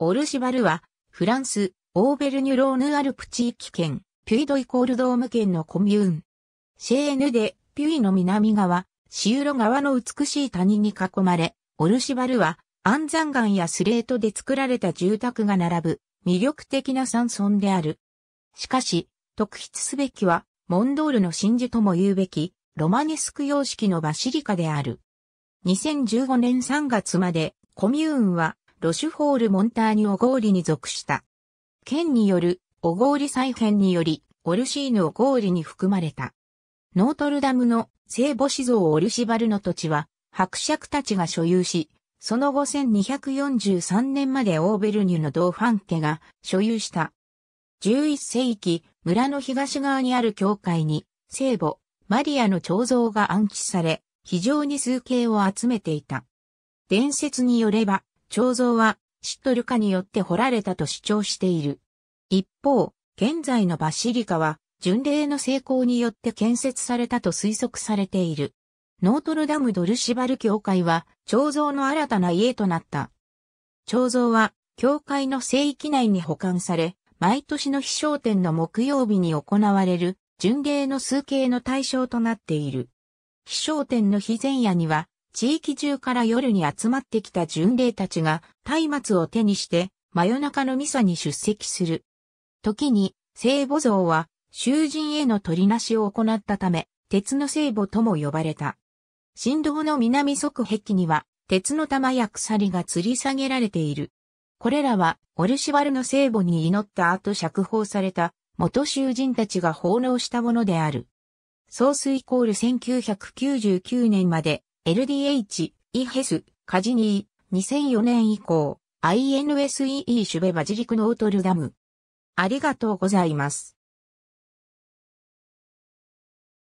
オルシバルは、フランス、オーベルニュローヌアルプ地域県、ピュイドイコールドーム県のコミューン。シェーヌで、ピュイの南側、シウロ川の美しい谷に囲まれ、オルシバルは、安山岩やスレートで作られた住宅が並ぶ、魅力的な山村である。しかし、特筆すべきは、モンドールの真珠とも言うべき、ロマネスク様式のバシリカである。2015年3月まで、コミューンは、ロシュフォール・モンターニュ・オゴーリに属した。県によるオゴーリ再編により、オルシーヌ・オゴーリに含まれた。ノートルダムの聖母子像オルシバルの土地は、伯爵たちが所有し、その後1243年までオーベルニュのドーファン家が所有した。11世紀、村の東側にある教会に、聖母、マリアの彫像が安置され、非常に数形を集めていた。伝説によれば、彫像はシットルカによって掘られたと主張している。一方、現在のバシリカは巡礼の成功によって建設されたと推測されている。ノートルダムドルシバル教会は彫像の新たな家となった。彫像は教会の聖域内に保管され、毎年の飛翔展の木曜日に行われる巡礼の数形の対象となっている。飛翔展の日前夜には地域中から夜に集まってきた巡礼たちが、松明を手にして、真夜中のミサに出席する。時に、聖母像は、囚人への取りなしを行ったため、鉄の聖母とも呼ばれた。神道の南側壁には、鉄の玉や鎖が吊り下げられている。これらは、オルシワルの聖母に祈った後釈放された、元囚人たちが奉納したものである。総数イコール1999年まで、LDH、イヘス、カジニー、2004年以降、INSEE シュベバジリクノートルダム。ありがとうございます。